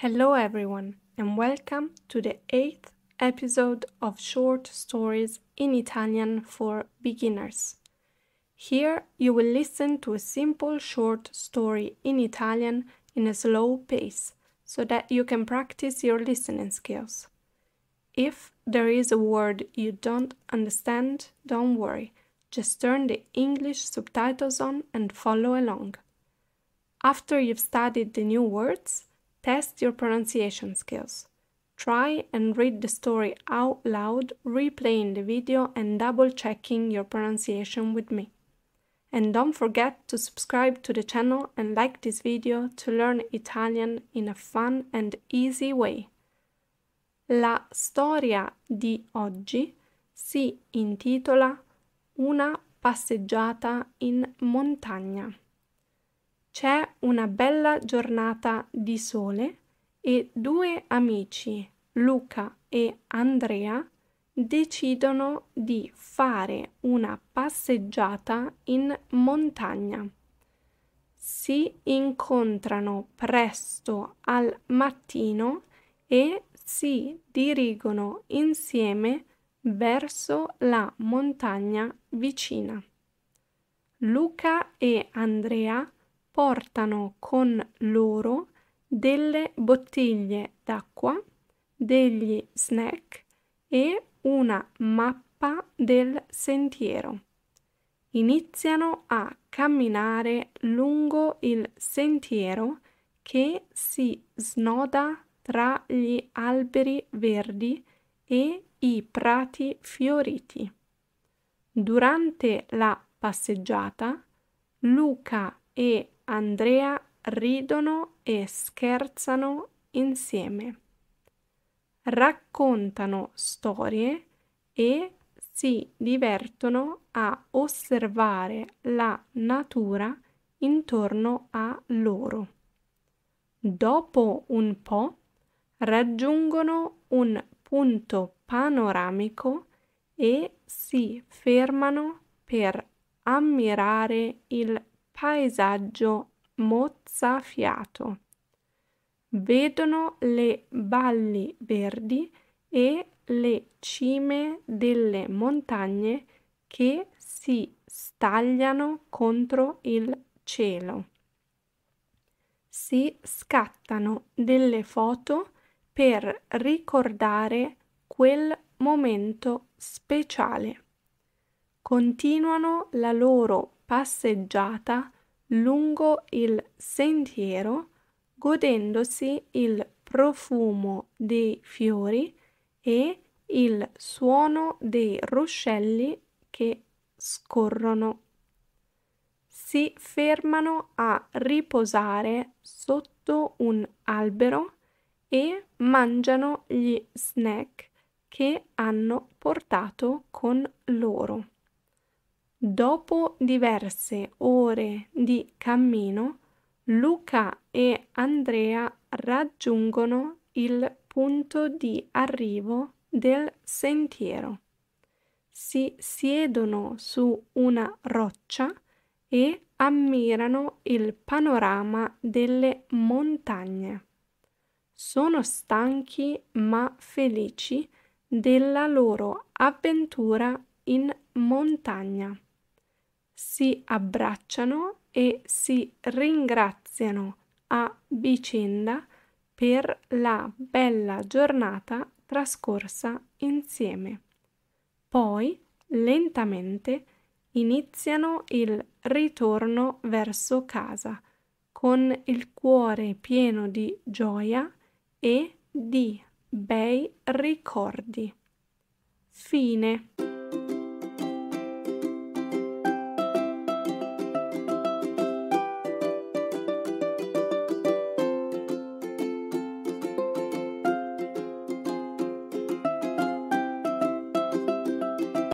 Hello, everyone, and welcome to the eighth episode of Short Stories in Italian for Beginners. Here you will listen to a simple short story in Italian in a slow pace so that you can practice your listening skills. If there is a word you don't understand, don't worry, just turn the English subtitles on and follow along. After you've studied the new words, Test your pronunciation skills. Try and read the story out loud, replaying the video and double checking your pronunciation with me. And don't forget to subscribe to the channel and like this video to learn Italian in a fun and easy way. La storia di oggi si intitola Una passeggiata in montagna. C'è una bella giornata di sole e due amici, Luca e Andrea, decidono di fare una passeggiata in montagna. Si incontrano presto al mattino e si dirigono insieme verso la montagna vicina. Luca e Andrea portano con loro delle bottiglie d'acqua, degli snack e una mappa del sentiero. Iniziano a camminare lungo il sentiero che si snoda tra gli alberi verdi e i prati fioriti. Durante la passeggiata, Luca e Andrea ridono e scherzano insieme. Raccontano storie e si divertono a osservare la natura intorno a loro. Dopo un po' raggiungono un punto panoramico e si fermano per ammirare il paesaggio mozzafiato. Vedono le valli verdi e le cime delle montagne che si stagliano contro il cielo. Si scattano delle foto per ricordare quel momento speciale. Continuano la loro passeggiata lungo il sentiero, godendosi il profumo dei fiori e il suono dei ruscelli che scorrono. Si fermano a riposare sotto un albero e mangiano gli snack che hanno portato con loro. Dopo diverse ore di cammino, Luca e Andrea raggiungono il punto di arrivo del sentiero. Si siedono su una roccia e ammirano il panorama delle montagne. Sono stanchi ma felici della loro avventura in montagna si abbracciano e si ringraziano a vicenda per la bella giornata trascorsa insieme. Poi, lentamente, iniziano il ritorno verso casa con il cuore pieno di gioia e di bei ricordi. Fine.